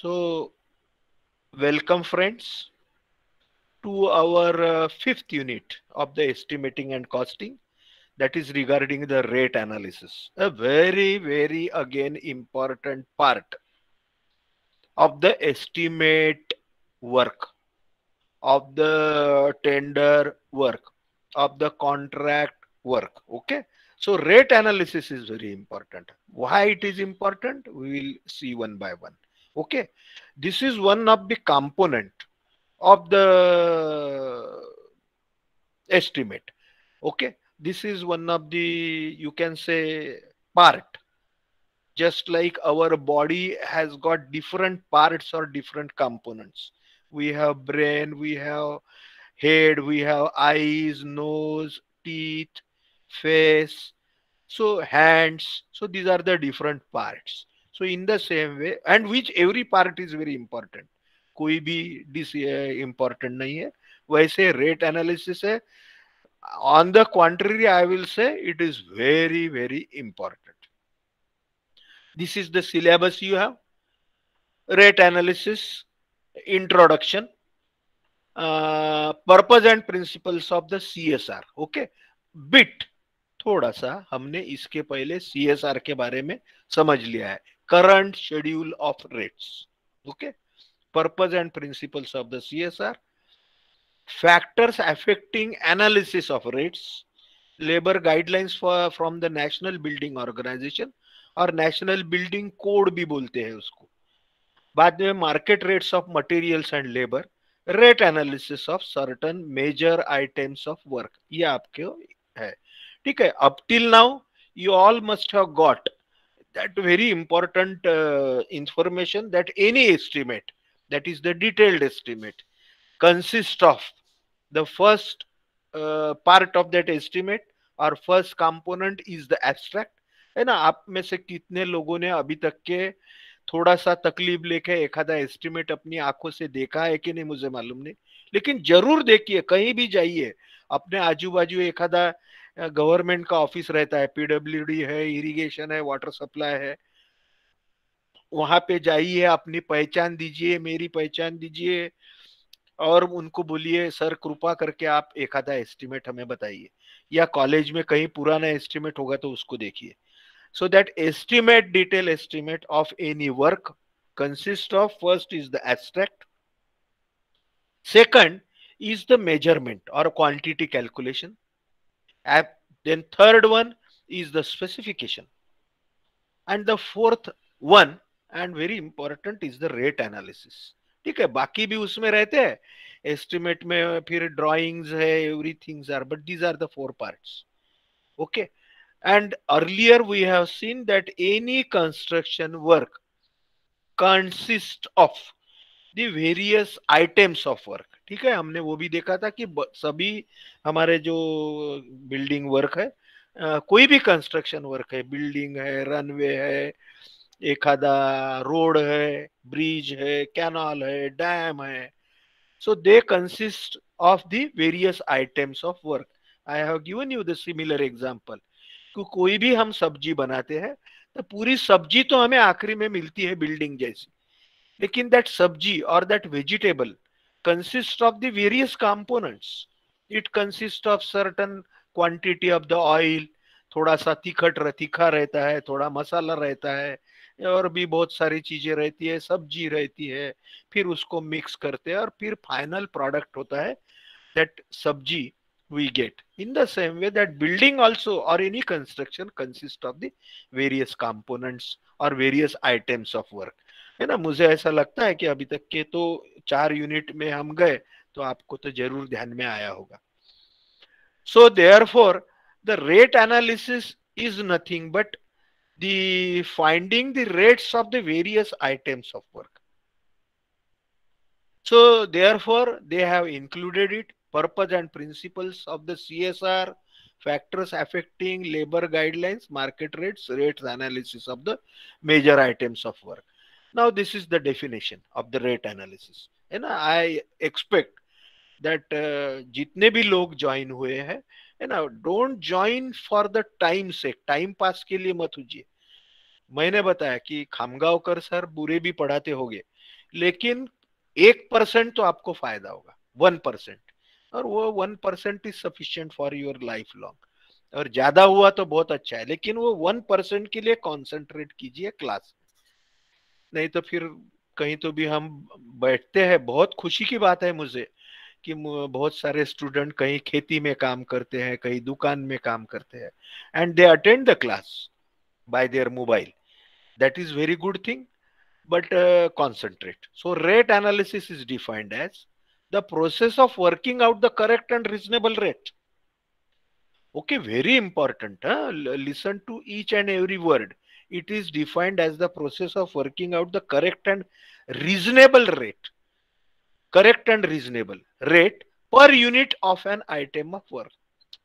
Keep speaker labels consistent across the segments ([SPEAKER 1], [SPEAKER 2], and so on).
[SPEAKER 1] So, welcome friends to our uh, fifth unit of the estimating and costing that is regarding the rate analysis. A very, very again important part of the estimate work, of the tender work, of the contract work. Okay. So rate analysis is very important. Why it is important, we will see one by one okay this is one of the component of the estimate okay this is one of the you can say part just like our body has got different parts or different components we have brain we have head we have eyes nose teeth face so hands so these are the different parts so in the same way and which every part is very important कोई भी DC important नहीं है वैसे rate analysis है on the contrary I will say it is very very important this is the syllabus you have rate analysis introduction purpose and principles of the CSR okay bit थोड़ा सा हमने इसके पहले CSR के बारे में समझ लिया है current schedule of rates. Okay. Purpose and principles of the CSR. Factors affecting analysis of rates. Labor guidelines for, from the National Building Organization or National Building Code. भी बोलते हैं उसको बाद में market rates of materials and labour. Rate analysis of certain major items of work. ये आपके है ठीक है Up till now, you all must have got. that very important uh, information that any estimate, that is the detailed estimate, consists of the first uh, part of that estimate और first component is the abstract है ना आप में से कितने लोगों ने अभी तक के थोड़ा सा तकलीफ लेके एखादा एस्टिमेट अपनी आंखों से देखा है कि नहीं मुझे मालूम नहीं लेकिन जरूर देखिए कहीं भी जाइए अपने आजू बाजू एखादा गवर्नमेंट का ऑफिस रहता है पीडब्ल्यू है इरिगेशन है वाटर सप्लाई है वहां पे जाइए अपनी पहचान दीजिए मेरी पहचान दीजिए और उनको बोलिए सर कृपा करके आप एक आधा एस्टिमेट हमें बताइए या कॉलेज में कहीं पुराना एस्टिमेट होगा तो उसको देखिए so that estimate detail estimate of any work consist of first is the abstract second is the measurement और quantity calculation app then third one is the specification and the fourth one and very important is the rate analysis ठीक है बाकी भी उसमें रहते हैं estimate में फिर ड्राइंग्स है everythings are but these are the four parts okay and earlier we have seen that any construction work consist of the various items of work ठीक है हमने वो भी देखा था कि सभी हमारे जो बिल्डिंग वर्क है कोई भी कंस्ट्रक्शन वर्क है बिल्डिंग है रनवे है एक आधा रोड है ब्रिज है कैनाल है डैम है so they consist of the various items of work I have given you the similar example कि कोई भी हम सब्जी बनाते हैं तो पूरी सब्जी तो हमें आखिरी में मिलती है बिल्डिंग जैसी लेकिन दैट सब्जी और that vegetable consists of the various components it consists of certain quantity of the oil थोड़ा सा तीखट तीखा रहता है थोड़ा मसाला रहता है और भी बहुत सारी चीजें रहती है सब्जी रहती है फिर उसको मिक्स करते हैं और फिर फाइनल प्रोडक्ट होता है दैट सब्जी we get in the same way that building also or any construction consists of the various components or various items of work है ना मुझे ऐसा लगता है कि अभी तक के तो चार यूनिट में हम गए तो आपको तो जरूर ध्यान में आया होगा so therefore the rate analysis is nothing but the finding the rates of the various items of work so therefore they have included it purpose and principles of the C S R factors affecting labour guidelines market rates rate analysis of the major items of work now this is the definition of the rate analysis है ना I expect that जितने भी लोग join हुए हैं है ना don't join for the time से टाइम पास के लिए मत होजिए मैंने बताया कि खामगांवकर सर बुरे भी पढ़ाते hoge लेकिन एक परसेंट तो आपको फायदा होगा वन परसेंट और वो one percent is sufficient for your life long और ज्यादा हुआ तो बहुत अच्छा है लेकिन वो वन परसेंट के लिए कॉन्सेंट्रेट कीजिए क्लास नहीं तो फिर कहीं तो भी हम बैठते हैं बहुत खुशी की बात है मुझे कि बहुत सारे स्टूडेंट कहीं खेती में काम करते हैं कहीं दुकान में काम करते हैं and they attend the class by their mobile that is very good thing but concentrate so rate analysis is defined as the process of working out the correct and reasonable rate okay very important listen to each and every word it is defined as the process of working out the correct and reasonable rate correct and reasonable rate per unit of an item of work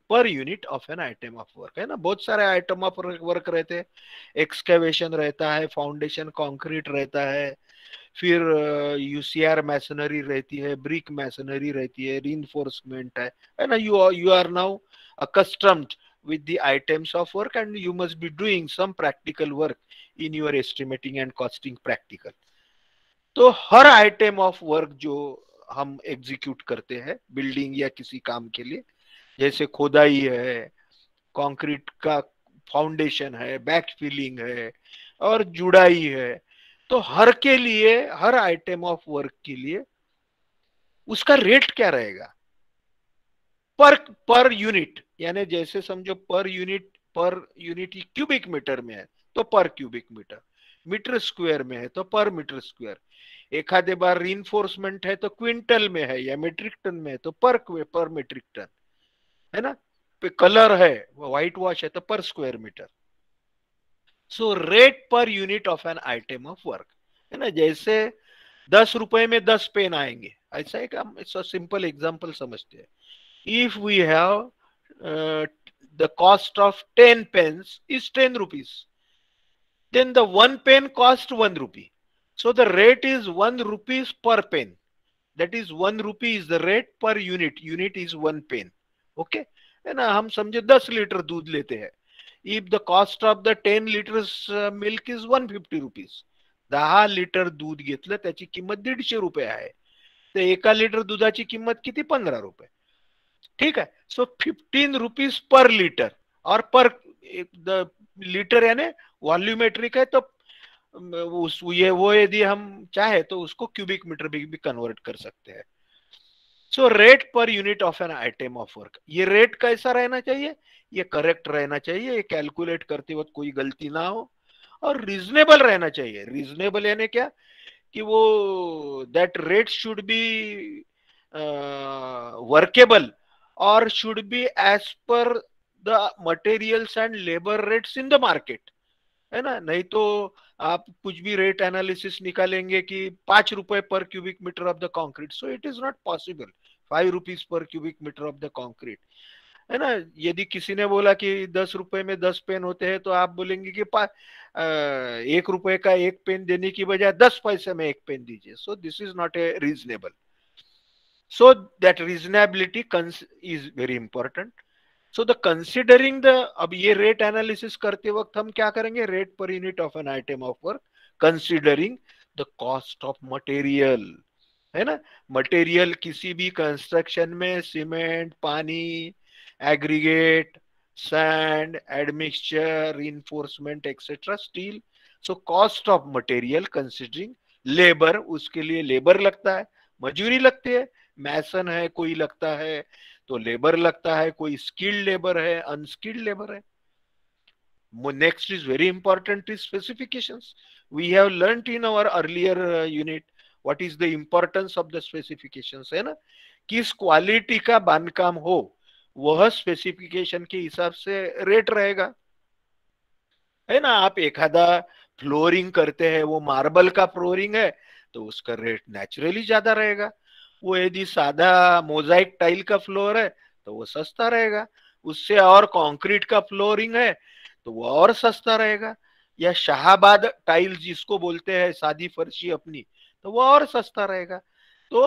[SPEAKER 1] per unit of an item of work है ना बहुत सारे item of work रहते हैं excavation रहता है foundation concrete रहता है फिर यूसीआर uh, मैसनरी रहती है ब्रिक मैसनरी रहती है री है ना you you are now accustomed with the items of work and you must be doing some practical work in your estimating and costing practical तो हर आइटम ऑफ वर्क जो हम एग्जीक्यूट करते हैं बिल्डिंग या किसी काम के लिए जैसे खोदाई है कंक्रीट का फाउंडेशन है बैक फिलिंग है और जुड़ाई है तो हर के लिए हर आइटम ऑफ वर्क के लिए उसका रेट क्या रहेगा पर पर यूनिट यानी जैसे समझो per unit per unit cubic metre में है तो पर क्यूबिक मीटर मीटर स्क्वायर में है तो पर मीटर स्क्वायर एक आधे बार री है तो क्विंटल में है या मेट्रिक टन में है तो पर पर मेट्रिक टन है ना पे कलर है व्हाइट वॉश है तो per square metre so rate per unit of an item of work है ना जैसे दस रुपए में दस पेन आएंगे ऐसा एक सिंपल एग्जाम्पल समझते हैं if we have the cost of 10 pens is 10 rupees. Then the one pen cost 1 rupee. So the rate is 1 rupees per pen. That is 1 rupee is the rate per unit. Unit is one pen. Okay. and ना हम समझे 10 liter दूध lete हैं if the cost of the 10 litres milk is 150 rupees 10 liter दूध getla त्याची kimmat 150 रुपये आहे te एका liter दुधाची kimmat kiti 15 रुपये theek hai so fifteen rupees per litre और पर लीटर यानी वॉल्यूमेट्रिक है तो उस ये वो यदि हम चाहे तो उसको क्यूबिक मीटर भी, भी कन्वर्ट कर सकते हैं so rate per unit of an item of work ये रेट कैसा रहना चाहिए ये करेक्ट रहना चाहिए ये कैलकुलेट करते वक्त कोई गलती ना हो और रीजनेबल रहना चाहिए रीजनेबल यानी क्या कि वो that rate should be workable uh, or should be as per the materials and labor rates in the market है ना नहीं तो आप कुछ भी रेट एनालिसिस निकालेंगे कि पांच रुपए per cubic metre of the concrete so it is not possible five rupees per cubic metre of the concrete है ना यदि किसी ने बोला कि दस रुपए में दस पेन होते हैं तो आप बोलेंगे कि आ, एक रुपए का एक पेन देने की बजाय दस पैसे में एक पेन दीजिए so this is not a reasonable So that reasonability is very important. So the considering the ab ye rate analysis karte waqt hum kya karenge rate per unit of an item of work considering the cost of material hai na material kisi bhi construction mein cement pani aggregate sand admixture reinforcement etc steel so cost of material considering labor uske liye labor lagta hai मजूरी लगती है मैसन है कोई लगता है तो labour लगता है कोई स्किल्ड लेबर है अनस्किल्ड लेबर है next is very important is specification we have learn in our earlier unit unit is the importance of the specification है ना किस क्वालिटी का बांधकाम हो वह स्पेसिफिकेशन के हिसाब से रेट रहेगा है ना आप एखादा फ्लोरिंग करते हैं वो मार्बल का फ्लोरिंग है तो उसका रेट नेचुरली ज्यादा रहेगा वो यदि सादा मोजाइक टाइल का फ्लोर है तो वो सस्ता रहेगा उससे और कंक्रीट का फ्लोरिंग है तो वो और सस्ता रहेगा या शाहबाद टाइल जिसको बोलते हैं सादी फर्शी अपनी तो वो और सस्ता रहेगा तो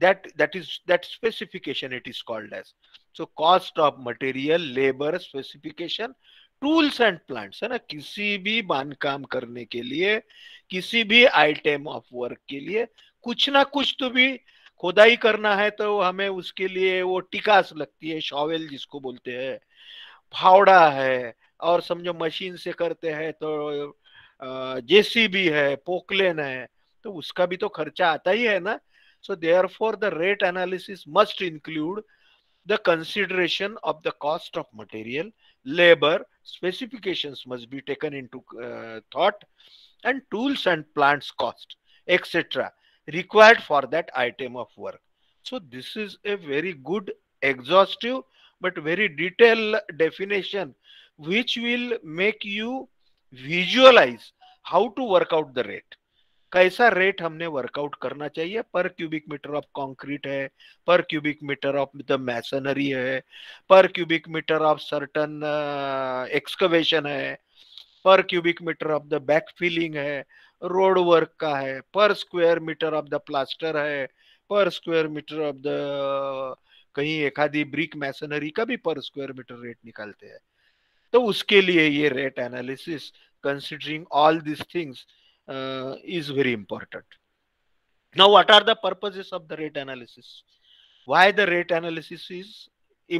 [SPEAKER 1] that that is that specification it is called as so cost of material labour specification tools and plants है ना किसी भी बांध काम करने के लिए किसी भी आइटम ऑफ वर्क के लिए कुछ ना कुछ तो भी खुदाई करना है तो हमें उसके लिए वो टिकास लगती है शॉवेल जिसको बोलते हैं फावड़ा है और समझो मशीन से करते हैं तो जेसीबी है पोकलेन है तो उसका भी तो खर्चा आता ही है ना so they are for the rate analysis must include the consideration of the cost of material labour specification must be taken into thought and tools and plants cost etcetera required for that item of work. So this is a very good, exhaustive, but very detailed definition which will make you visualize how to work out the rate. कैसा rate हमने work out करना चाहिए per cubic metre of concrete है per cubic metre of the masonry है per cubic metre of certain excavation है per cubic metre of the back filling है road work का है per square metre of the plaster है per square metre of the कहीं एखादी brick masonry का भी पर स्क्वायर मीटर रेट निकालते हैं तो उसके लिए ये rate analysis considering all this things is very important now what are the purposes of the rate analysis why the rate analysis is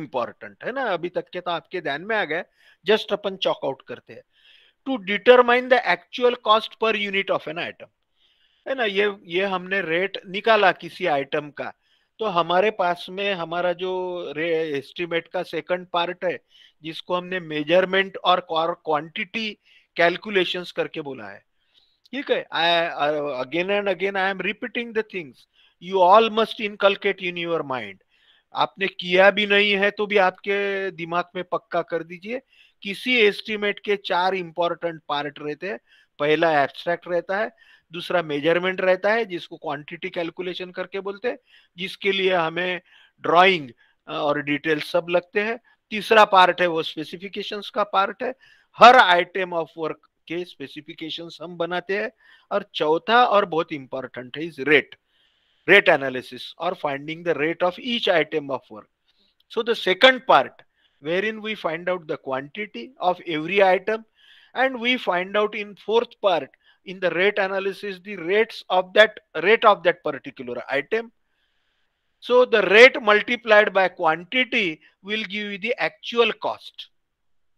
[SPEAKER 1] important है ना अभी तक के तो आपके ध्यान में आ गया जस्ट अपन चॉकआउट करते हैं to determine the actual cost per unit of an item है ना ये ये हमने रेट निकाला किसी आइटम का तो हमारे पास में हमारा जो एस्टिमेट का सेकंड पार्ट है जिसको हमने मेजरमेंट और क्वांटिटी कैलकुलेशंस करके बोला है ठीक है I again and again I am repeating the things you all must inculcate in your mind आपने किया भी नहीं है तो भी आपके दिमाग में पक्का कर दीजिए किसी एस्टिमेट के चार इंपॉर्टेंट पार्ट रहते हैं पहला एब्स्ट्रैक्ट रहता है दूसरा मेजरमेंट रहता है जिसको क्वांटिटी कैलकुलेशन करके बोलते हैं जिसके लिए हमें ड्राइंग और डिटेल्स सब लगते हैं तीसरा पार्ट है वो स्पेसिफिकेशंस का पार्ट है हर आइटम ऑफ वर्क के स्पेसिफिकेशंस हम बनाते हैं और चौथा और बहुत इंपॉर्टेंट है इज रेट रेट एनालिसिस और finding the rate of each item of work so the second part wherein we find out the quantity of every item and we find out in fourth part in the rate analysis the rates of that rate of that particular item so the rate multiplied by quantity will give you the actual cost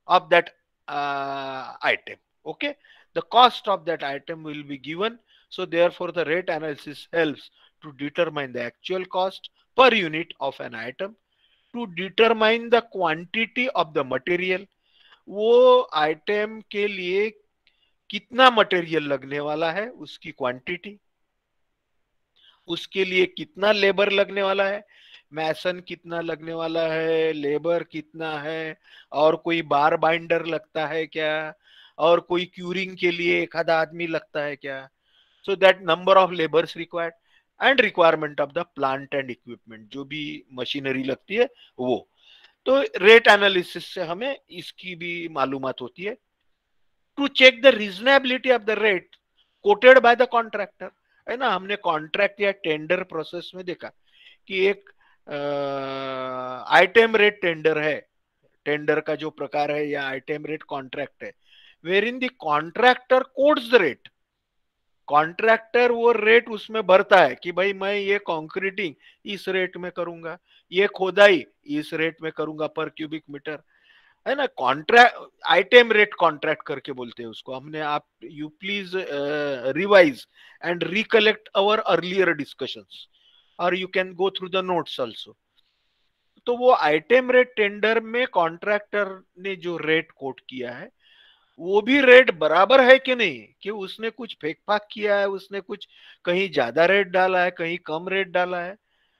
[SPEAKER 1] of that uh, item okay the cost of that item will be given so therefore the rate analysis helps to determine the actual cost per unit of an item to determine the quantity of the material वो item के लिए कितना material लगने वाला है उसकी quantity उसके लिए कितना लेबर लगने वाला है मैसन कितना लगने वाला है लेबर कितना है और कोई बार बाइंडर लगता है क्या और कोई क्यूरिंग के लिए एक आधा आदमी लगता है क्या so that number of labours required and requirement of the plant and equipment जो भी मशीनरी लगती है वो तो रेट एनालिसिस से हमें इसकी भी मालूम होती है to check the reasonability of the rate quoted by the contractor है ना हमने कॉन्ट्रैक्ट या टेंडर प्रोसेस में देखा कि एक आइटम रेट टेंडर है टेंडर का जो प्रकार है या आइटम रेट कॉन्ट्रैक्ट है wherein the contractor quotes the rate contractor वो रेट उसमें भरता है कि भाई मैं ये कॉन्क्रीटिंग इस रेट में करूंगा ये खोदाई इस रेट में करूंगा पर क्यूबिक मीटर है ना कॉन्ट्रैक्ट आइटम रेट कॉन्ट्रैक्ट करके बोलते हैं उसको हमने आप you please revise and recollect our earlier discussion और you can go through the notes also तो वो आइटम रेट टेंडर में कॉन्ट्रैक्टर ने जो रेट कोट किया है वो भी रेट बराबर है कि नहीं कि उसने कुछ फेंक फाक किया है उसने कुछ कहीं ज्यादा रेट डाला है कहीं कम रेट डाला है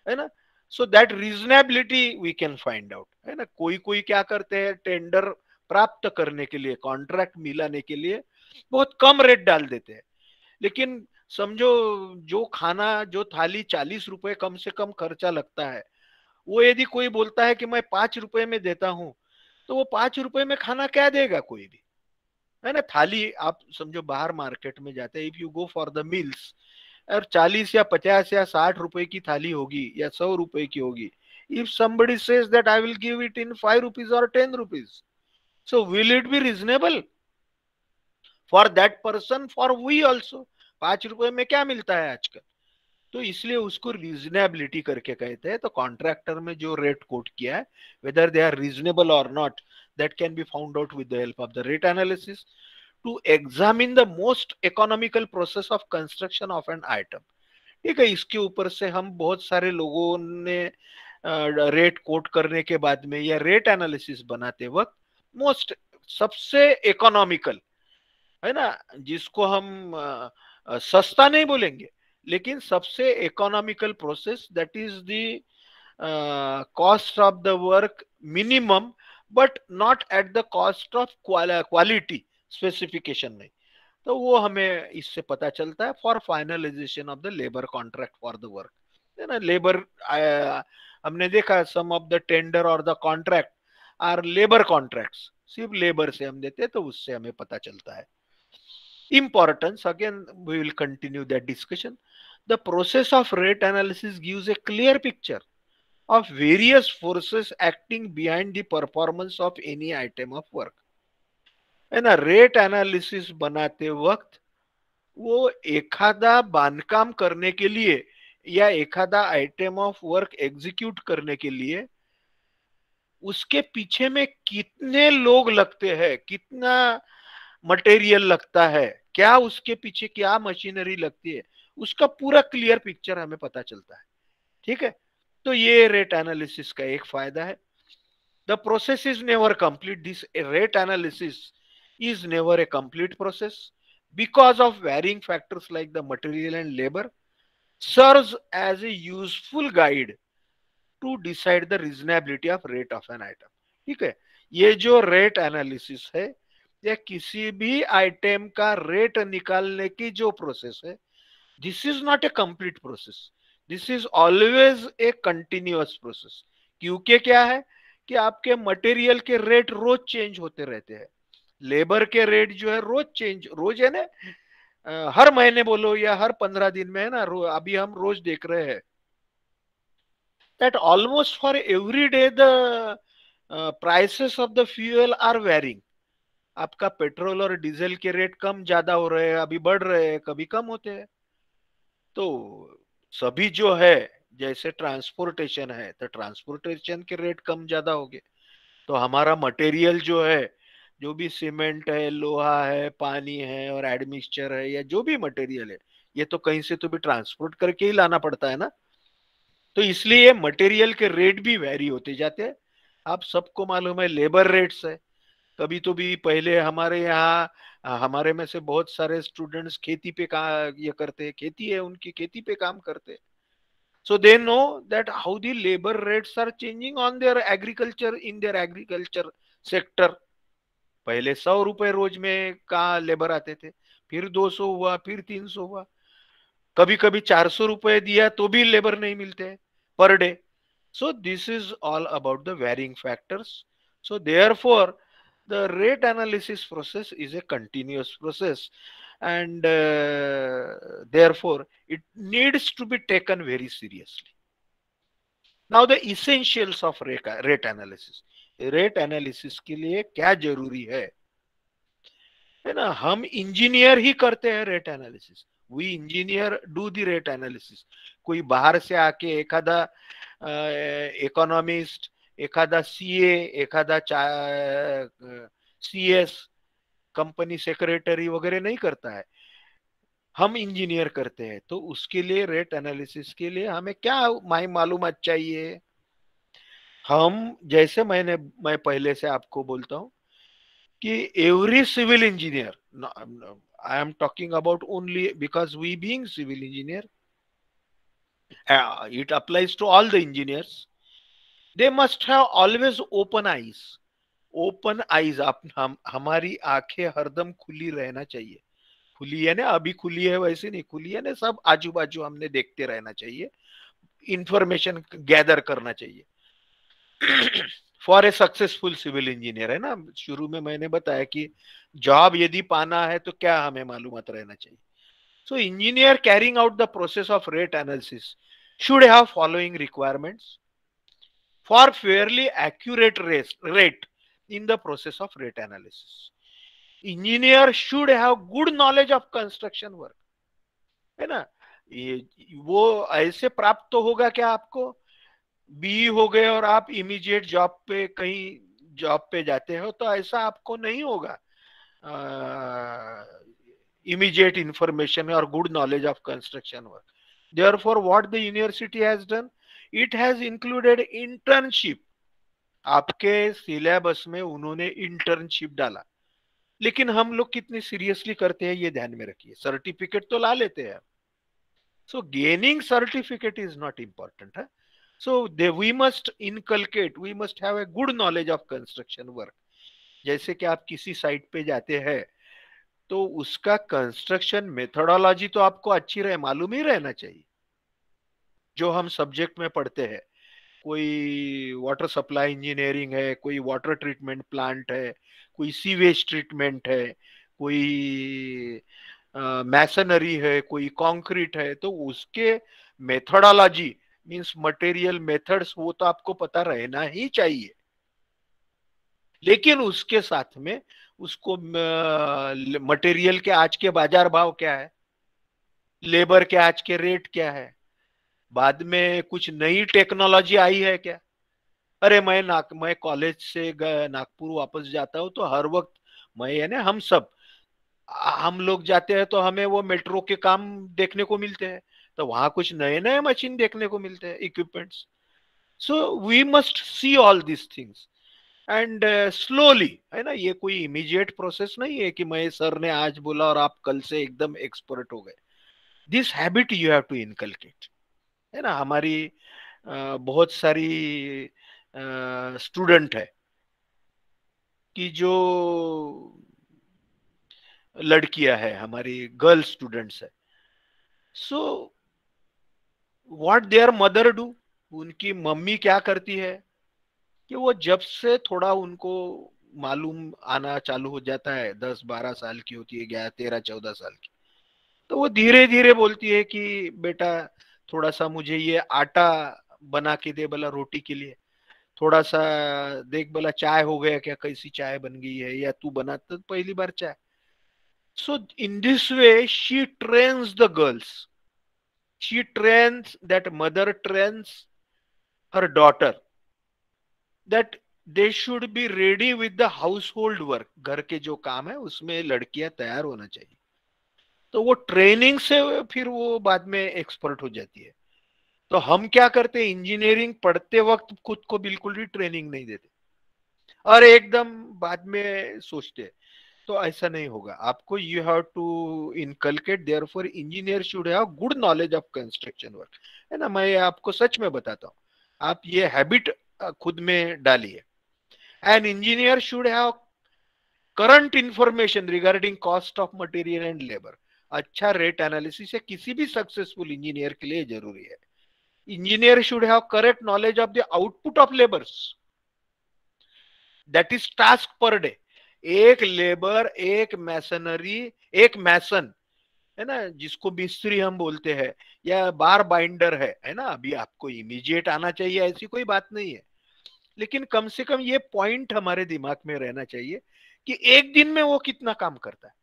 [SPEAKER 1] है ना so that reasonability we can find out है ना कोई कोई क्या करते हैं टेंडर प्राप्त करने के लिए कॉन्ट्रैक्ट मिलाने के लिए बहुत कम रेट डाल देते हैं लेकिन समझो जो खाना जो थाली चालीस रुपए कम से कम खर्चा लगता है वो यदि कोई बोलता है कि मैं पांच रुपए में देता हूँ तो वो पांच रुपए में खाना क्या देगा कोई भी है ना थाली आप समझो बाहर मार्केट में जाते हैं if you go for the meals और चालीस या पचास या साठ रुपए की थाली होगी या सौ रुपए की होगी if somebody says that I will give it in five rupees और ten rupees so will it be reasonable for that person for we also पांच रुपए में क्या मिलता है आजकल तो इसलिए उसको रीजनेबिलिटी करके कहते हैं तो कॉन्ट्रैक्टर में जो रेट कोट किया है वेदर दे आर रीजनेबल और not that can be found out with the help of the rate analysis to examine the most economical process of construction of an item ठीक है इसके ऊपर से हम बहुत सारे लोगों ने रेट कोट करने के बाद में या रेट एनालिसिस बनाते वक्त मोस्ट सबसे इकोनॉमिकल है ना जिसको हम आ, सस्ता नहीं बोलेंगे लेकिन सबसे economical process that is the cost of the work minimum but not at the cost of quality specification में तो वो हमें इससे पता चलता है for finalisation of the labour contract for the work है ना लेबर हमने देखा सम ऑफ द टेंडर और the contract are labour contracts सिर्फ लेबर से हम देते हैं तो उससे हमें पता चलता है importance again we will continue that discussion the process of rate analysis gives a clear picture of various forces acting behind the performance of any item of work. है ना रेट एनालिसिस बनाते वक्त वो एखादा बांधकाम करने के लिए या एखादा आइटम ऑफ वर्क एग्जीक्यूट करने के लिए उसके पीछे में कितने लोग लगते हैं कितना मटेरियल लगता है क्या उसके पीछे क्या मशीनरी लगती है उसका पूरा क्लियर पिक्चर हमें पता चलता है ठीक है तो ये रेट एनालिसिस का एक फायदा है the process is never complete this rate analysis is never a complete process because of varying factors like the material and labour serve as a useful guide to decide the reasonability of rate of an item ठीक है ये जो rate analysis है या किसी भी item का rate निकालने की जो प्रोसेस है this is not a complete process this is always a continuous process क्योंकि क्या है कि आपके मटेरियल के रेट रोज चेंज होते रहते हैं लेबर के रेट जो है रोज चेंज रोज है ना हर महीने बोलो या हर पंद्रह दिन में है ना अभी हम रोज देख रहे हैं that almost for every day the uh, prices of the fuel are varying आपका पेट्रोल और डीजल के रेट कम ज्यादा हो रहे हैं अभी बढ़ रहे हैं कभी कम होते हैं तो सभी जो है जैसे ट्रांसपोर्टेशन है तो ट्रांसपोर्टेशन के रेट कम ज्यादा हो गए तो हमारा मटेरियल जो है जो भी सीमेंट है लोहा है पानी है और एडमिक्सचर है या जो भी मटेरियल है ये तो कहीं से तो भी ट्रांसपोर्ट करके ही लाना पड़ता है ना तो इसलिए मटेरियल के रेट भी वेरी होते जाते हैं आप सबको मालूम है लेबर रेट्स है कभी तो भी पहले हमारे यहाँ हमारे में से बहुत सारे स्टूडेंट्स खेती पे का ये करते हैं खेती है उनकी खेती पे काम करते so they know that how the labour rates are changing on their agriculture in their agriculture sector पहले सौ रुपए रोज में का लेबर आते थे फिर दो सौ हुआ फिर तीन सौ हुआ कभी कभी चार सौ रुपए दिया तो भी लेबर नहीं मिलते per day so this is all about the varying factors so therefore the rate analysis process is a continuous process and uh, therefore it needs to be taken very seriously. Now the essentials of rate, rate analysis. Rate analysis के लिए क्या जरूरी है है ना हम engineer ही करते हैं rate analysis we engineer do the rate analysis कोई बाहर से आके एखादा इकोनॉमिस्ट एखादा सी ए एखादा सी एस कंपनी सेक्रेटरी वगैरह नहीं करता है हम इंजीनियर करते हैं तो उसके लिए रेट एनालिसिस के लिए हमें क्या माई मालूम चाहिए हम जैसे मैंने मैं पहले से आपको बोलता हूँ कि every civil engineer I am talking about only because we being civil engineer it applies to all the engineers they must have always open eyes open eyes आप हम हमारी आंखें हरदम खुली रहना चाहिए खुली है ना अभी खुली है वैसे नहीं खुली है ना सब आजू बाजू हमने देखते रहना चाहिए इंफॉर्मेशन गैदर करना चाहिए for a successful civil engineer है ना शुरू में मैंने बताया कि जॉब यदि पाना है तो क्या हमें मालूम रहना चाहिए so engineer carrying out the process of rate analysis should have following requirements for fairly accurate rate in the process of rate analysis. Engineer should have good knowledge of construction work. है ना ये वो ऐसे प्राप्त तो होगा क्या आपको बी हो गए और आप इमीडिएट जॉब पे कहीं जॉब पे जाते हो तो ऐसा आपको नहीं होगा इमीडिएट इंफॉर्मेशन और good knowledge of construction work therefore what the university has done it has included internship आपके सिलेबस में उन्होंने इंटर्नशिप डाला लेकिन हम लोग कितनी सीरियसली करते हैं ये ध्यान में रखिए सर्टिफिकेट तो ला लेते हैं so gaining certificate is not important है so they we must inculcate we must have a good knowledge of construction work जैसे कि आप किसी साइट पे जाते हैं तो उसका कंस्ट्रक्शन मेथोडोलॉजी तो आपको अच्छी रहे मालूम ही रहना चाहिए जो हम सब्जेक्ट में पढ़ते हैं कोई वाटर सप्लाई इंजीनियरिंग है कोई वाटर ट्रीटमेंट प्लांट है कोई सीवेज ट्रीटमेंट है कोई मैसनरी uh, है कोई कंक्रीट है तो उसके मेथडोलॉजी मींस मटेरियल मेथड्स वो तो आपको पता रहना ही चाहिए लेकिन उसके साथ में उसको मटेरियल के आज के बाजार भाव क्या है लेबर के आज के रेट क्या है बाद में कुछ नई टेक्नोलॉजी आई है क्या अरे मैं नाक मैं कॉलेज से नागपुर वापस जाता हूँ तो हर वक्त मैं यानी हम सब हम लोग जाते हैं तो हमें वो मेट्रो के काम देखने को मिलते हैं तो वहां कुछ नए नए मशीन देखने को मिलते हैं equipments so we must see all this things and slowly है ना ये कोई इमीजिएट प्रोसेस नहीं है कि मैं सर ने आज बोला और आप कल से एकदम एक्सपर्ट हो गए this habit you have to inculcate है ना हमारी बहुत सारी स्टूडेंट है कि जो लड़कियां है हमारी गर्ल स्टूडेंट्स है so what their mother do उनकी मम्मी क्या करती है कि वो जब से थोड़ा उनको मालूम आना चालू हो जाता है दस बारह साल की होती है ग्यारह तेरह चौदह साल की तो वो धीरे धीरे बोलती है कि बेटा थोड़ा सा मुझे ये आटा बना के दे बोला रोटी के लिए थोड़ा सा देख बोला चाय हो गया क्या कैसी चाय बन गई है या तू बनाता तो पहली बार चाय so in this way she trains the girls she she that mother mother her daughter that they should be ready with the household work घर के जो काम है उसमें लड़कियां तैयार होना चाहिए तो वो ट्रेनिंग से फिर वो बाद में एक्सपर्ट हो जाती है तो हम क्या करते हैं इंजीनियरिंग पढ़ते वक्त खुद को बिल्कुल भी ट्रेनिंग नहीं देते और एकदम बाद में सोचते तो ऐसा नहीं होगा आपको you have to inculcate therefore engineer should have good knowledge of construction work है ना मैं आपको सच में बताता हूँ आप ये हैबिट खुद में डालिए an engineer should have current information regarding cost of material and labour अच्छा रेट एनालिसिस है किसी भी सक्सेसफुल इंजीनियर के लिए जरूरी है engineer should have correct knowledge of the output of labours that is task per day एक labour एक मैसनरी एक मैसन है ना जिसको मिस्त्री हम बोलते हैं या बार बाइंडर है है ना अभी आपको इमीडिएट आना चाहिए ऐसी कोई बात नहीं है लेकिन कम से कम ये पॉइंट हमारे दिमाग में रहना चाहिए कि एक दिन में वो कितना काम करता है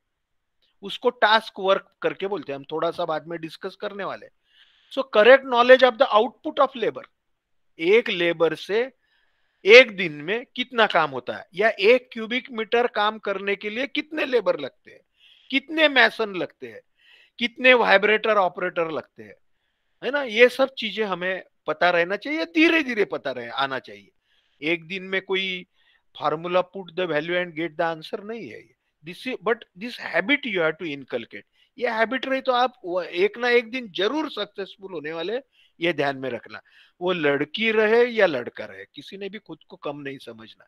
[SPEAKER 1] उसको टास्क वर्क करके बोलते हैं हम थोड़ा सा बाद में डिस्कस करने वाले so correct knowledge of the output of labour एक लेबर से एक दिन में कितना काम होता है या एक क्यूबिक मीटर काम करने के लिए कितने लेबर लगते हैं कितने मैसन लगते हैं कितने वाइब्रेटर ऑपरेटर लगते हैं है ना ये सब चीजें हमें पता रहना चाहिए धीरे धीरे पता रहे आना चाहिए एक दिन में कोई formula put the value and get the answer नहीं है ये this but this habit you have to inculcate ये हैबिट रही तो आप एक ना एक दिन जरूर सक्सेसफुल होने वाले ये ध्यान में रखना वो लड़की रहे या लड़का रहे किसी ने भी खुद को कम नहीं समझना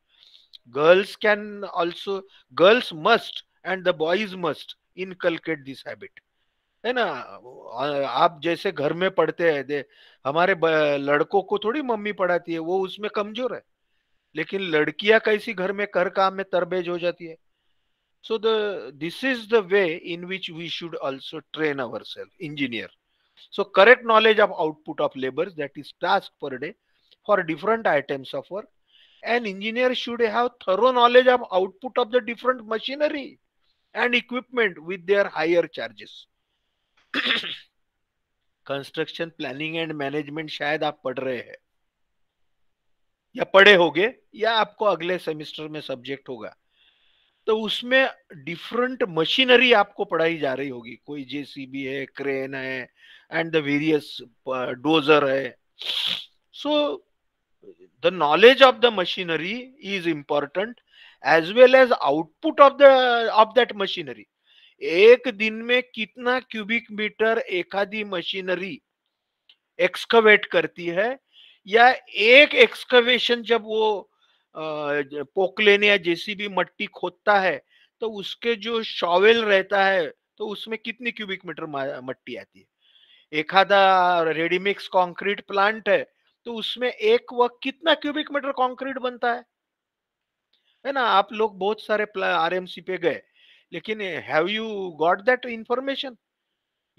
[SPEAKER 1] girls can also girls must and the boys must inculcate this habit है ना आप जैसे घर में पढ़ते हैं दे हमारे लड़कों को थोड़ी मम्मी पढ़ाती है वो उसमें कमजोर है लेकिन लड़कियां कैसी घर में कर काम में तरबेज हो जाती है so the this is the way in which we should also train ourselves engineer so correct knowledge of output of labors that is task per day for different items of work an engineer should have thorough knowledge of output of the different machinery and equipment with their higher charges construction planning and management शायद आप पढ़ रहे हैं या पढ़े होगे या आपको अगले सेमेस्टर में सब्जेक्ट होगा तो उसमें डिफरेंट मशीनरी आपको पढ़ाई जा रही होगी कोई जेसीबी है क्रेन है एंड द वेरियस डोजर है so the knowledge of the machinery is important as well as output of the of that machinery एक दिन में कितना क्यूबिक मीटर एकादी मशीनरी एक्सकवेट करती है या एक एक्सकवेशन जब वो पोकलेन या जेसीबी मट्टी खोदता है तो उसके जो शॉवेल रहता है तो उसमें कितनी क्यूबिक मीटर मट्टी आती है एक आधा रेडीमिक्स कॉन्क्रीट प्लांट है तो उसमें एक वक्त कितना क्यूबिक मीटर कॉन्क्रीट बनता है है ना आप लोग बहुत सारे आरएमसी पे गए लेकिन have you got that information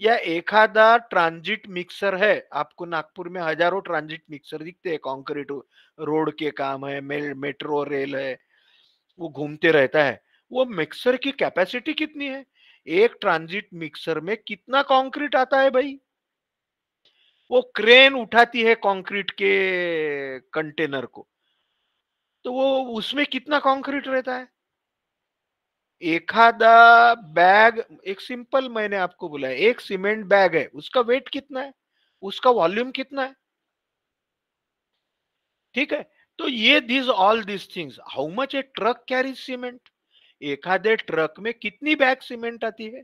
[SPEAKER 1] या एखादा ट्रांजिट मिक्सर है आपको नागपुर में हजारों ट्रांजिट मिक्सर दिखते हैं कॉन्क्रीट रोड के काम है मेट्रो रेल है वो घूमते रहता है वो मिक्सर की कैपेसिटी कितनी है एक ट्रांजिट मिक्सर में कितना कंक्रीट आता है भाई वो क्रेन उठाती है कंक्रीट के कंटेनर को तो वो उसमें कितना कंक्रीट रहता है एखादा बैग एक सिंपल मैंने आपको बोला एक सीमेंट बैग है उसका वेट कितना है उसका वॉल्यूम कितना है ठीक है तो ये this all this things how much a truck carry cement एखादे ट्रक में कितनी बैग सीमेंट आती है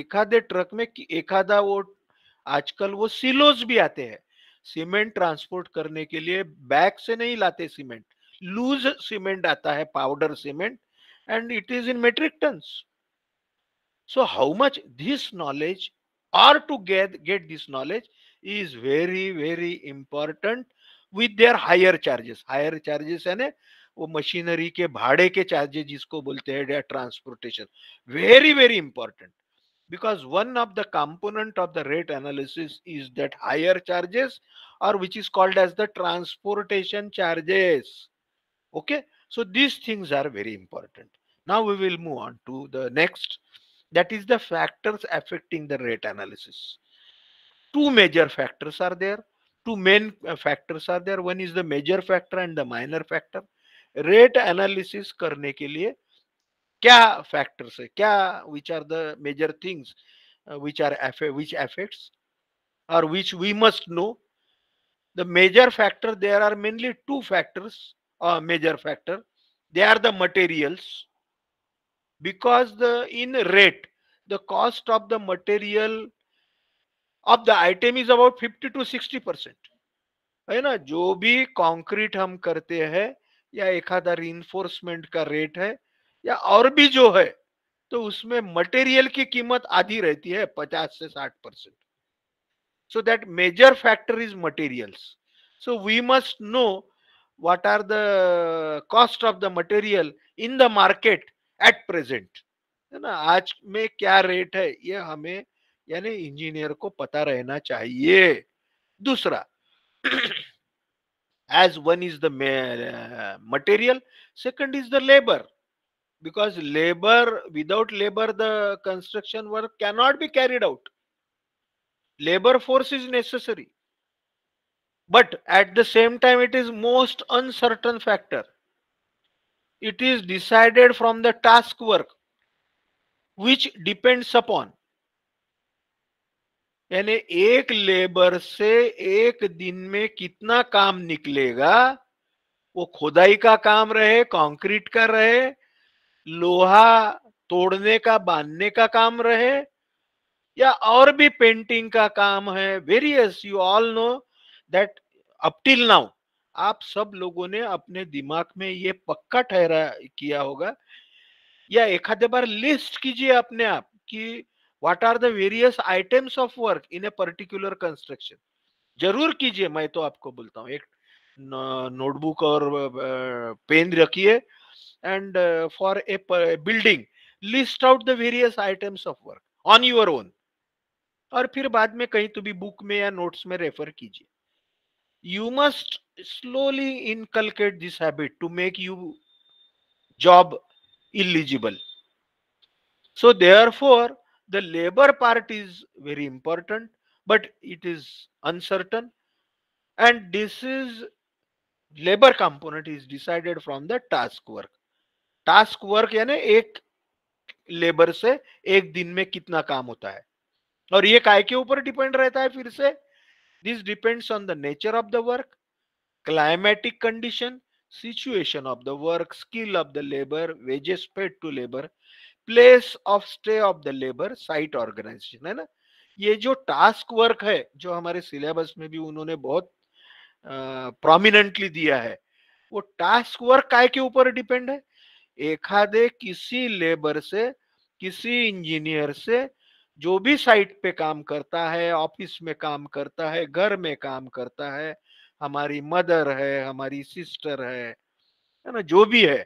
[SPEAKER 1] एखादे ट्रक में एखादा वो आजकल वो सिलोज भी आते हैं सीमेंट ट्रांसपोर्ट करने के लिए बैग से नहीं लाते सीमेंट लूज सीमेंट आता है powder cement and it is in metric tons. So how much this knowledge or to get, get this knowledge is very, very important with their higher charges. Higher charges यानी वो machinery के भाड़े के charges जिसको बोलते हैं transportation very very important because one of the component of the rate analysis is that higher charges or which is called as the transportation charges okay so these things are very important now we will move on to the next. That is the factors affecting the rate analysis. Two major factors are there. Two main uh, factors are there. One is the major factor and the minor factor. Rate analysis karne ke liye kya factors hai? Kya, which are the major things uh, which are which affects or which we must know. The major factor, there are mainly two factors, A uh, major factor. They are the materials. because the in rate the cost of the material of the item is about 50 to 60 percent है ना जो भी concrete हम करते हैं या एक आधा रिइंफोर्समेंट का रेट है या और भी जो है तो उसमें मटेरियल की कीमत आधी रहती है 50 से 60 percent so that major factor is materials so we must know what are the cost of the material in the market at present है ना आज में क्या रेट है ये हमें यानी इंजीनियर को पता रहना चाहिए दूसरा as one is the material second is the labour because labour without labour the construction work can not be carried out labour force is necessary but at the same time it is most uncertain factor it is decided from the task work which depends upon यानी एक labour से एक दिन में कितना काम निकलेगा वो खोदाई का काम रहे कंक्रीट का रहे लोहा तोड़ने का बांधने का काम रहे या और भी पेंटिंग का काम है various you all know that up till now आप सब लोगों ने अपने दिमाग में ये पक्का ठहरा किया होगा या एखादे बार लिस्ट कीजिए अपने आप कि what are the various items of work in a particular construction जरूर कीजिए मैं तो आपको बोलता हूँ एक नोटबुक और पेन रखिए and for a building list out the various items of work on your own और फिर बाद में कहीं तो भी बुक में या नोट्स में रेफर कीजिए you must slowly inculcate this habit to make you job eligible so therefore the labor part is very important but it is uncertain and this is labor component is decided from the task work task work yani ek labor se ek din mein kitna kaam hota hai और ये काय के ऊपर depend रहता है फिर से This depends on the nature of the work, climatic condition, situation of the work, skill of the labor, wages paid to labor, place of stay of the labour site organisation है ना ये जो task work है जो हमारे syllabus में भी उन्होंने बहुत प्रोमिनेंटली दिया है वो टास्क वर्क काय के ऊपर डिपेंड है एखादे किसी लेबर से किसी इंजीनियर से जो भी साइट पे काम करता है ऑफिस में काम करता है घर में काम करता है हमारी मदर है हमारी सिस्टर है है ना जो भी है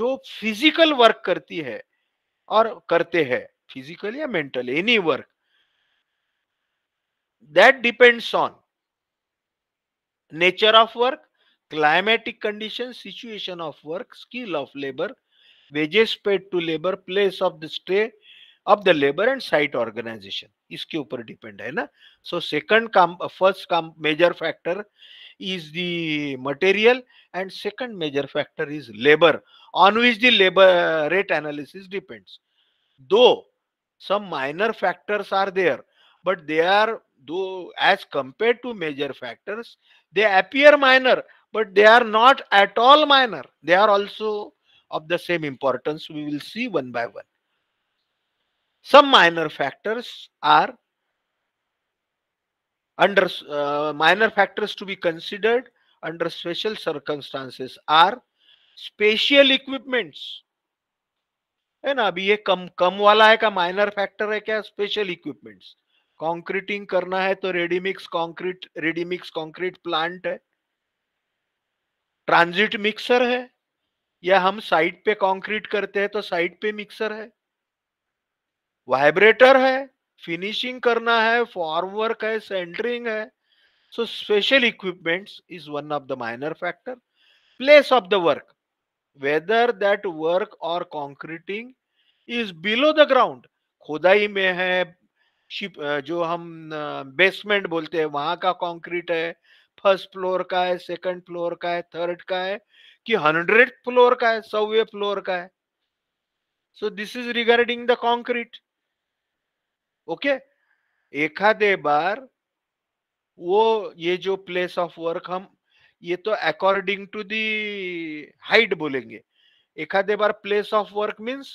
[SPEAKER 1] जो फिजिकल वर्क करती है और करते हैं फिजिकल या mental any work that depends on nature of work climatic condition situation of work skill of labour wages paid to labour place of the stay the labor and site organization, is इसके ऊपर depend है ना so second काम first काम major factor is the material and second major factor is labor on which the labor rate analysis depends though some minor factors are there but they are though as compared to major factors they appear minor but they are not at all minor they are also of the same importance we will see one by one some minor factors are under uh, minor factors to be considered under special circumstances are special equipments है ना अभी ये कम कम वाला है का minor factor है क्या special equipments concreting करना है तो ready mix concrete ready mix concrete plant है ट्रांजिट मिक्सर है या हम साइट पे कॉन्क्रीट करते हैं तो साइट पे मिक्सर है वाइब्रेटर है फिनिशिंग करना है फॉर्म वर्क है सेंटरिंग है so special equipments is one of the minor factor place of the work whether that work और concreting is below the ground खुदाई में है शिप जो हम बेसमेंट बोलते हैं वहां का कॉन्क्रीट है फर्स्ट फ्लोर का है सेकंड फ्लोर का है थर्ड का है कि हंड्रेड फ्लोर का है सौवे फ्लोर का है so this is regarding the concrete okay एखादे बार वो ये जो प्लेस ऑफ वर्क हम ये तो अकॉर्डिंग टू दी हाइट बोलेंगे एखादे बार place of work means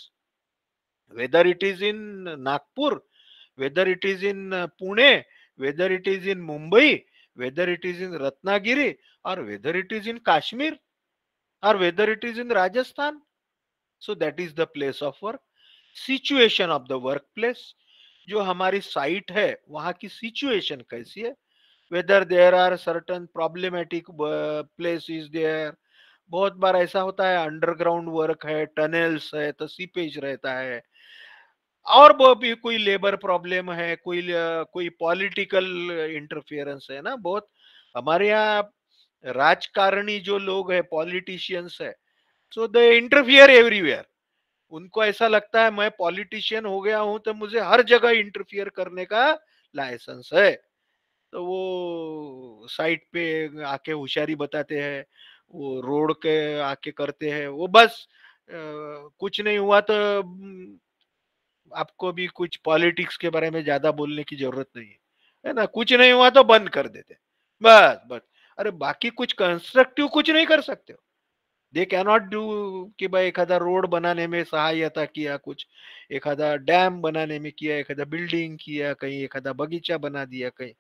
[SPEAKER 1] whether it is in Nagpur whether it is in Pune whether it is in Mumbai whether it is in Ratnagiri और whether it is in Kashmir और whether it is in Rajasthan so that is the place of work situation of the work place जो हमारी site है वहाँ की situation कैसी है whether there are certain problematic place is there बहुत बार ऐसा होता है अंडरग्राउंड वर्क है टनल्स है तो सीपेज रहता है और भी कोई लेबर प्रॉब्लम है कोई uh, कोई पॉलिटिकल इंटरफियरेंस है ना बहुत हमारे यहाँ राजकारणी जो लोग है पॉलिटिशियंस है सो दे इंटरफियर एवरीवेयर उनको ऐसा लगता है मैं पॉलिटिशियन हो गया हूं तो मुझे हर जगह इंटरफियर करने का लाइसेंस है तो वो साइट पे आके होशियारी बताते हैं वो रोड के आके करते हैं वो बस कुछ नहीं हुआ तो आपको भी कुछ पॉलिटिक्स के बारे में ज्यादा बोलने की जरूरत नहीं है है ना कुछ नहीं हुआ तो बंद कर देते बस बस अरे बाकी कुछ कंस्ट्रक्टिव कुछ नहीं कर सकते हो दे कैनॉट डू कि भाई एखादा रोड बनाने में सहायता किया कुछ एखादा डैम बनाने में किया एखादा बिल्डिंग किया कहीं एखादा बगीचा बना दिया कहीं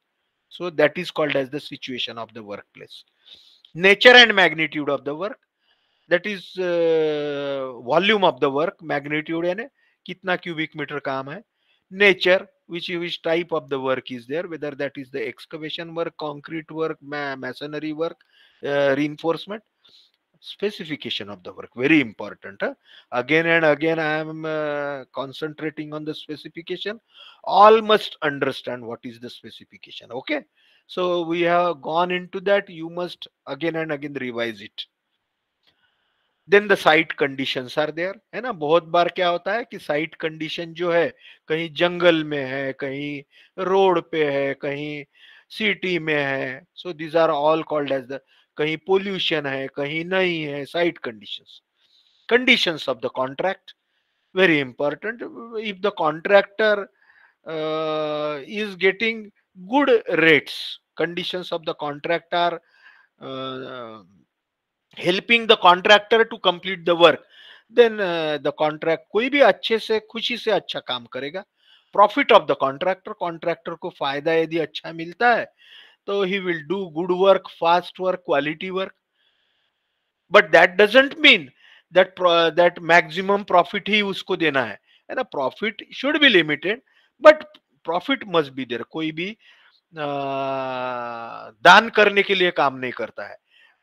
[SPEAKER 1] so that is called as the situation of the work place nature and magnitude of the work that is volume of the work magnitude यानी कितना क्यूबिक मीटर काम है nature which which type of the work is there whether that is the excavation work concrete work masonry work reinforcement specification of the work very important again and again i am uh, concentrating on the specification all must understand what is the specification okay so we have gone into that you must again and again revise it then the site conditions are there hai na bahut bar kya hota hai ki site condition jo hai kahin jungle mein hai kahin road pe hai kahin city mein hai so these are all called as the कहीं pollution है कहीं नहीं है site condition condition of the contract very important if the contractor is getting good rates condition of the contract are helping the contractor to complete the work then the contract कोई भी अच्छे से खुशी से अच्छा काम करेगा profit of the contractor contractor को फायदा यदि अच्छा मिलता है So तो he will do good work, fast work, quality work. But that doesn't mean that pro, that maximum profit उसको देना है ना profit should be limited but profit must be there कोई भी आ, दान करने के लिए काम नहीं करता है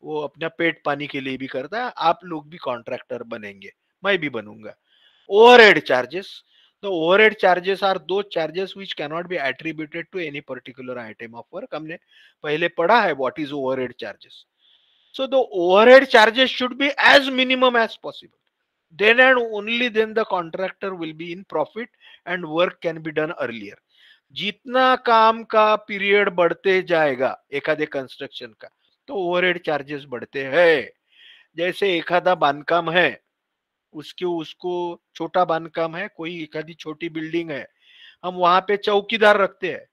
[SPEAKER 1] वो अपना पेट पानी के लिए भी करता है आप लोग भी कॉन्ट्रैक्टर बनेंगे मैं भी बनूंगा overhead charges The overhead charges are those charges which cannot be attributed to any particular item of work. हमने पहले पढ़ा है what is overhead charges. So the overhead charges should be as minimum as possible. Then and only then the contractor will be in profit and work can be done earlier. जितना काम का period बढ़ते जाएगा एखादे construction का तो overhead charges बढ़ते हैं जैसे एखादा बांधकाम है उसके उसको छोटा बांध है कोई एक आधी छोटी बिल्डिंग है हम वहां पे चौकीदार रखते हैं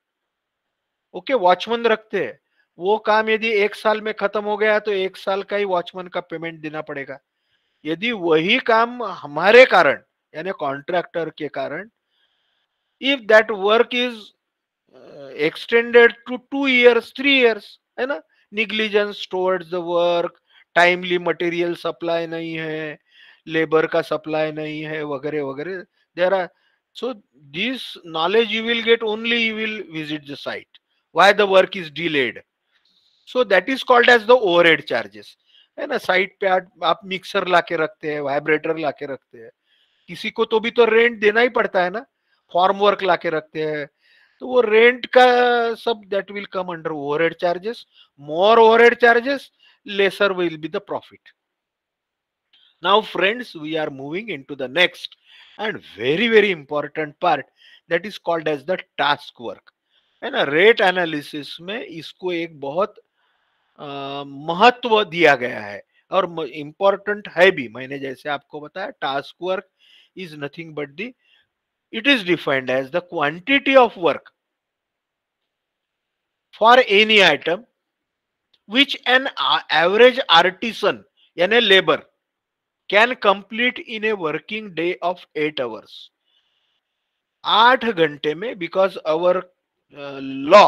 [SPEAKER 1] ओके वॉचमैन रखते हैं वो काम यदि एक साल में खत्म हो गया तो एक साल का ही वॉचमैन का पेमेंट देना पड़ेगा यदि वही काम हमारे कारण यानी कॉन्ट्रैक्टर के कारण if that work is extended to two years three years है ना negligence towards the work timely material supply नहीं है लेबर का सप्लाई नहीं है वगैरह वगैरह there are so this knowledge you will get only you will visit the site why the work is delayed so that is called as the overhead charges है ना site पे आप mixer लाके रखते हैं वाइब्रेटर लाके रखते हैं किसी को तो भी तो रेंट देना ही पड़ता है ना फॉर्म वर्क ला के रखते हैं तो वो रेंट का सब that will come under overhead charges more overhead charges lesser will be the profit Now, friends, we are moving into the next and very, very important part that is called as the task work. है ना rate analysis में इसको एक बहुत महत्व दिया गया है और इम्पोर्टेंट है भी मैंने जैसे आपको बताया task work is nothing but the it is defined as the quantity of work for any item which an average artisan यानी labour can complete in a working day of eight hours आठ घंटे में because our law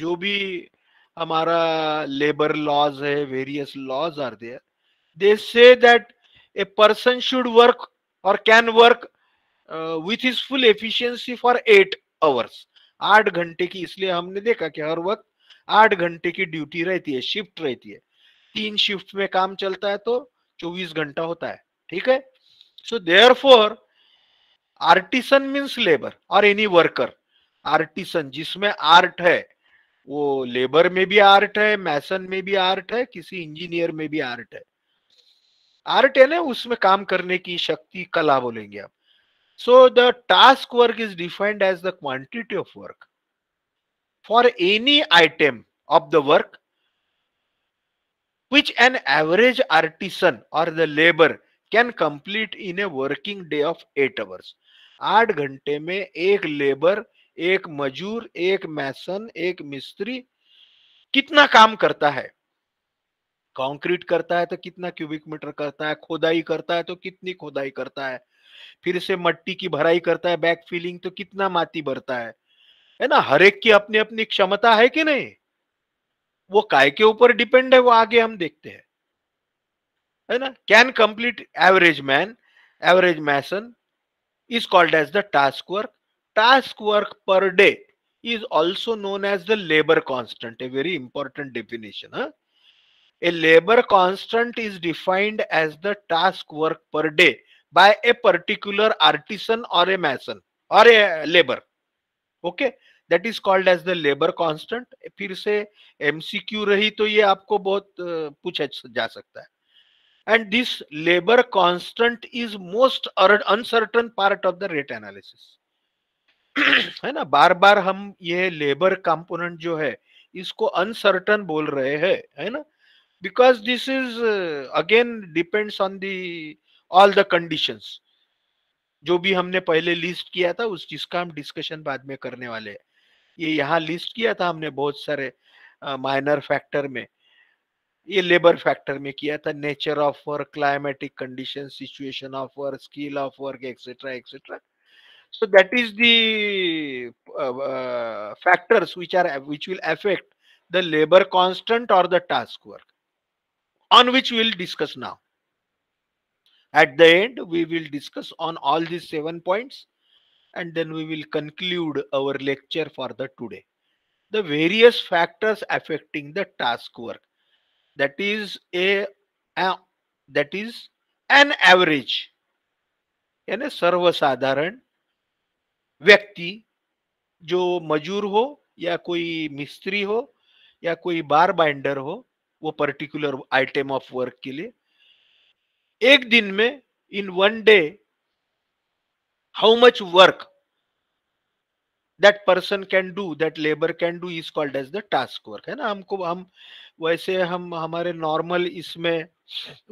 [SPEAKER 1] जो भी हमारा labour laws है various laws are there they say that a person should work और can work with his full efficiency for eight hours आठ घंटे की इसलिए हमने देखा कि हर वक्त आठ घंटे की ड्यूटी रहती है शिफ्ट रहती है तीन शिफ्ट में काम चलता है तो चौबीस घंटा होता है ठीक है so therefore artisan means labour और एनी वर्कर आर्टिसन जिसमें आर्ट है वो लेबर में भी आर्ट है मैसन में भी आर्ट है किसी इंजीनियर में भी आर्ट है आर्ट है ना उसमें काम करने की शक्ति कला बोलेंगे आप so the task work is defined as the quantity of work for any item of the work which an average artisan or the labor can complete in a working day of 8 hours. 8 ghante mein ek labor ek मजूर ek mason ek mistri kitna kaam karta hai concrete करता है तो कितना cubic metre करता है खोदाई करता है तो कितनी खोदाई करता है फिर से मट्टी की भराई करता है बैक फीलिंग तो कितना माटी भरता है है ना हर एक की अपनी अपनी क्षमता है कि नहीं वो काय के ऊपर डिपेंड है वो आगे हम देखते हैं है ना can complete average man average mason is called as the task work task work per day is also known as the labour constant a very important definition a labour constant is defined as the task work per day by a particular artisan और a mason और a labour okay okay? That is called as the labour constant फिर से MCQ रही तो ये आपको बहुत पूछा जा सकता है and this labour constant is most uncertain part of the rate analysis है ना बार बार हम ये लेबर कंपोनेंट जो है इसको अनसर्टन बोल रहे हैं है ना because this is again depends on the all the conditions जो भी हमने पहले लिस्ट किया था उस चीज का हम डिस्कशन बाद में करने वाले हैं ये यहाँ लिस्ट किया था हमने बहुत सारे माइनर फैक्टर में ये लेबर फैक्टर में किया था nature of work climatic condition situation of work skill of work etcetera etcetera so that is factors which are which will affect the labour constant और the task work on which will discuss now at the end we will discuss on all this seven points and then we will conclude our lecture for the today. The various factors affecting the task work. That is a, a that is an average. yani sarvasadharan vyakti jo मजूर ho ya koi mistri ho ya koi bar binder ho wo particular item of work ke liye ek din mein in one day how much work that person can do that labor can do is called as the task work hai na humko hum वैसे हम हमारे normal इसमें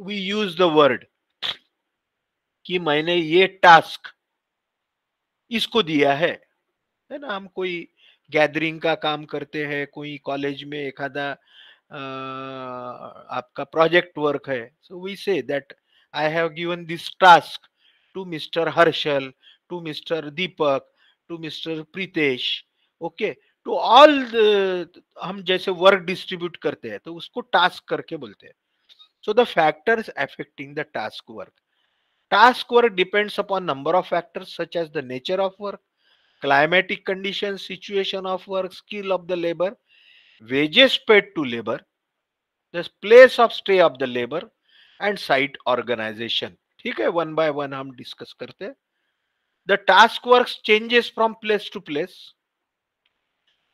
[SPEAKER 1] we use the word कि मैंने ये task इसको दिया है है ना हम कोई गैदरिंग का काम करते हैं कोई कॉलेज में एक आधा आपका प्रोजेक्ट वर्क है so we say that I have given this task to mister Harshal to Mr. Deepak, to Mr. Pritesh, okay, to all the हम जैसे work distribute करते हैं तो उसको task करके बोलते हैं so the factors affecting the task work task work depends upon number of factors such as the nature of work climatic conditions, situation of work, skill of the labor, wages paid to labor, the place of stay of the labor, and site organization. ठीक है one by one हम discuss करते हैं the task works changes from place to place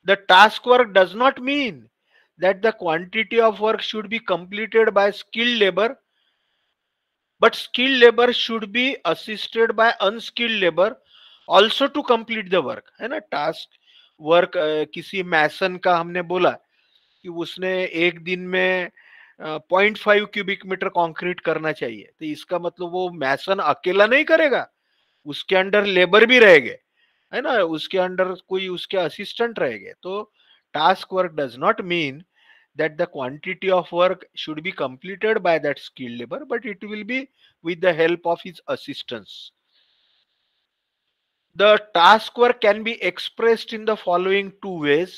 [SPEAKER 1] the task work does not mean that the quantity of work should be completed by skilled labor but skilled labor should be assisted by unskilled labor also to complete the work hai na task work uh, kisi mason ka humne bola ki usne ek din mein point five cubic metre concrete करना चाहिए तो इसका मतलब वो मैसन अकेला नहीं करेगा उसके अंडर लेबर भी रह गए है ना उसके अंडर कोई उसके असिस्टेंट रह गए तो task work does not mean that the quantity of work should be completed by that skilled labour but it will be with the help of his assistants the task work can be expressed in the following two ways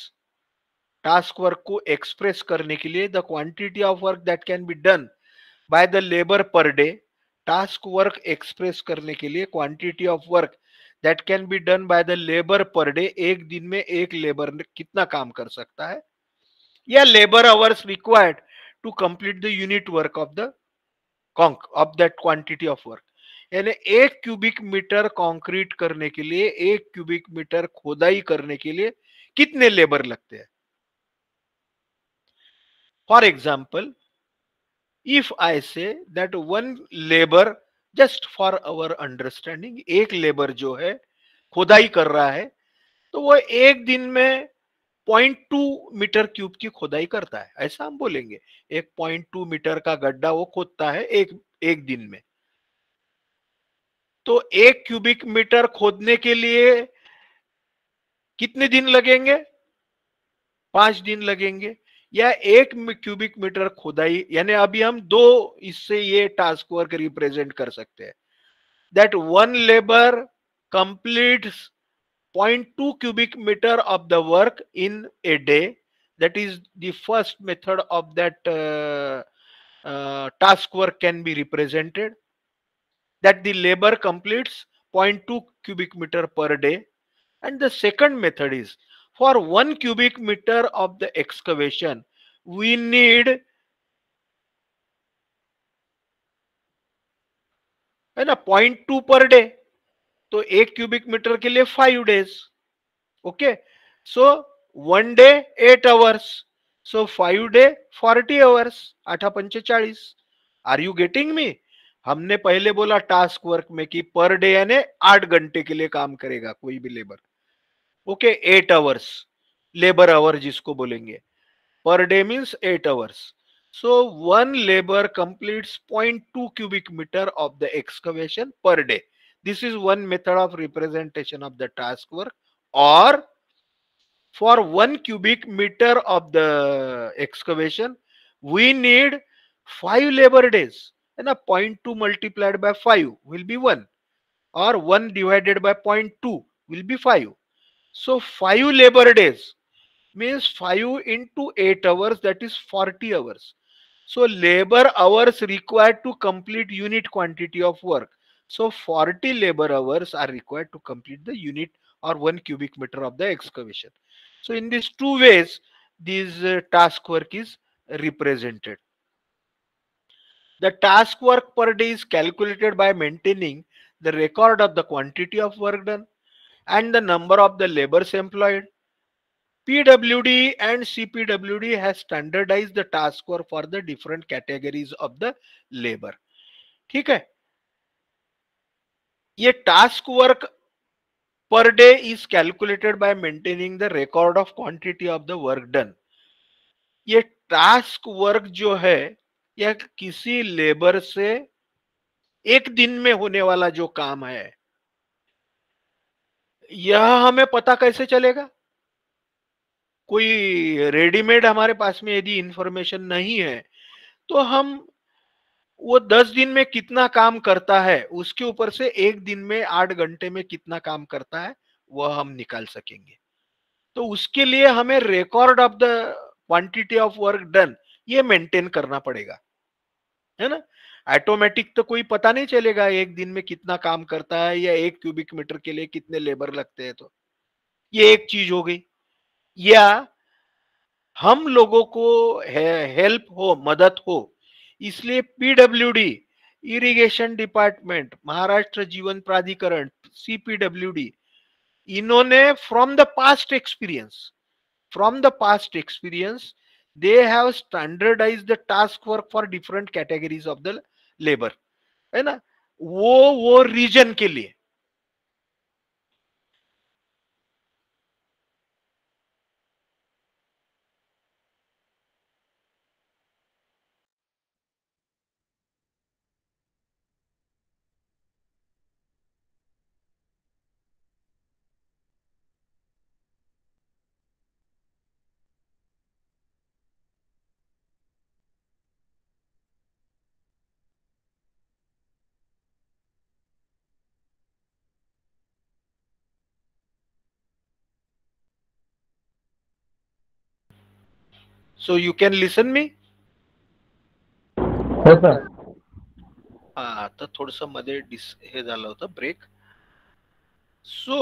[SPEAKER 1] task work को express करने के लिए the quantity of work that can be done by the labour per day task work express करने के लिए quantity of work that can be done by the labour per day एक दिन में एक लेबर कितना काम कर सकता है या labour hours required to complete the unit work of the conc of that quantity of work यानी एक क्यूबिक मीटर कॉन्क्रीट करने के लिए एक क्यूबिक मीटर खोदाई करने के लिए कितने लेबर लगते हैं for example if I say that one labour just for our understanding एक लेबर जो है खोदाई कर रहा है तो वो एक दिन में पॉइंट टू मीटर क्यूब की खोदाई करता है ऐसा हम बोलेंगे एक पॉइंट टू मीटर का गड्ढा वो खोदता है एक एक दिन में तो एक क्यूबिक मीटर खोदने के लिए कितने दिन लगेंगे पांच दिन लगेंगे या एक क्यूबिक मीटर खुदाई यानी अभी हम दो इससे ये टास्क वर्क रिप्रेजेंट कर सकते हैं that one labour complete 0.2 cubic metre of the work in a day that is the first method of that task work can be represented that the labour completes 0.2 cubic metre per day and the second method is for one cubic meter of the excavation we need है ना point two per day तो एक cubic metre के लिए five days okay so one day eight hours so five day forty hours आठा पंच चालीस are you getting me हमने पहले बोला टास्क वर्क में कि पर डे यानी आठ घंटे के लिए काम करेगा कोई भी labour okay eight hours labour hour जिसको बोलेंगे पर per day means eight hours. So one labor completes 0.2 cubic meter of the excavation per day. this is one method of representation of the task work or for one cubic meter of the excavation we need five labor days and a point two multiplied by five will be one or one divided by 0.2 will be five so 5 labor days means 5 into 8 hours that is 40 hours. So labor hours required to complete unit quantity of work. So 40 labor hours are required to complete the unit or 1 cubic meter of the excavation. So in these two ways this uh, task work is represented. The task work per day is calculated by maintaining the record of the quantity of work done and the number of the laborers employed. PWD and CPWD has standardized the task work for the different categories of the labor. theek hai ye task work per day is calculated by maintaining the record of quantity of the work done ye task work jo hai ya kisi labor se ek din mein hone wala jo kaam hai यह हमें पता कैसे चलेगा कोई readymade हमारे पास में यदि information नहीं है तो हम वो दस दिन में कितना काम करता है उसके ऊपर से एक दिन में आठ घंटे में कितना काम करता है वह हम निकाल सकेंगे तो उसके लिए हमें record of the quantity of work done ये मेंटेन करना पड़ेगा है ना ऑटोमेटिक तो कोई पता नहीं चलेगा एक दिन में कितना काम करता है या एक क्यूबिक मीटर के लिए कितने लेबर लगते हैं तो ये एक चीज हो गई या हम लोगों को हेल्प हो मदद हो इसलिए डी इरिगेशन डिपार्टमेंट महाराष्ट्र जीवन प्राधिकरण डी इन्होंने from the past experience from the past experience they have standardized the task work for different categories of the labour है ना वो वो रीजन के लिए so you can listen me yes sir आता थोडस मध्ये डिस हे झालं होतं break so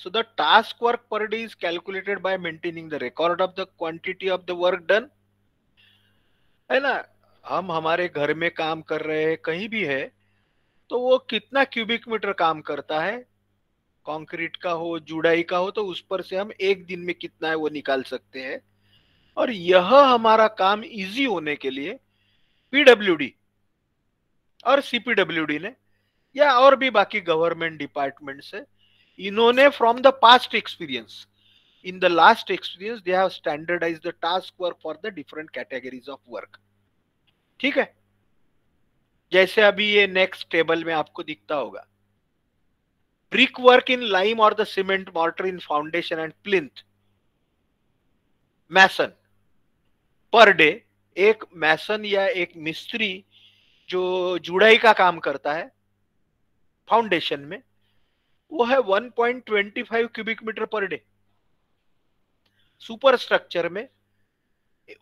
[SPEAKER 1] so the task work per day is calculated by maintaining the record of the quantity of the work done है ना हम हमारे घर में काम कर रहे हैं कहीं भी है तो वो कितना क्यूबिक मीटर काम करता है कंक्रीट का हो जुड़ाई का हो तो उस पर से हम एक दिन में कितना है वो निकाल सकते हैं और यह हमारा काम इजी होने के लिए पीडब्ल्यू और सीपीडब्ल्यूडी ने या और भी बाकी गवर्नमेंट डिपार्टमेंट से इन्होंने from the past experience in the last experience they have standardized the task work for the different categories of work ठीक है जैसे अभी ये नेक्स्ट टेबल में आपको दिखता होगा ब्रिक वर्क इन लाइम और the cement mortar in foundation and plinth mason per day एक मैसन या एक मिस्त्री जो जुड़ाई का काम करता है फाउंडेशन में वो है 1.25 cubic metre per day superstructure में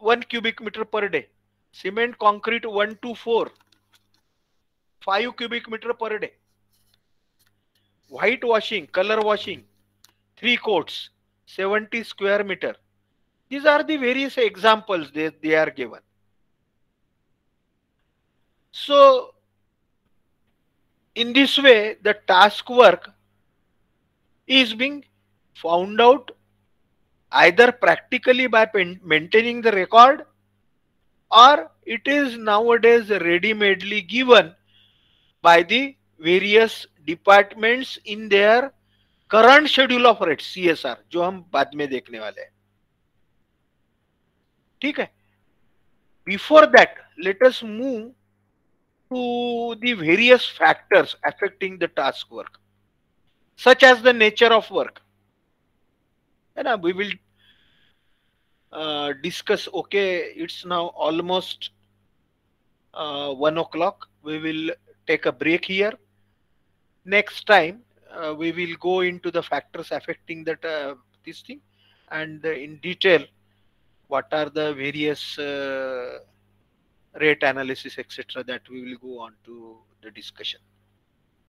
[SPEAKER 1] one cubic metre per day cement concrete one two four five cubic metre per day white washing colour washing three coats seventy square metre These are the various examples they, they are given. So in this way, the task work is being found out either practically by maintaining the record or it is nowadays ready-madely given by the various departments in their current schedule of rates (CSR), which we will see बाद ठीक है before that let us move to the various factors affecting the task work such as the nature of work and we will uh, discuss okay it's now almost uh, one o'clock we will take a break here next time uh, we will go into the factors affecting that this thing and in detail what are the various uh, rate analysis, etc., that we will go on to the discussion.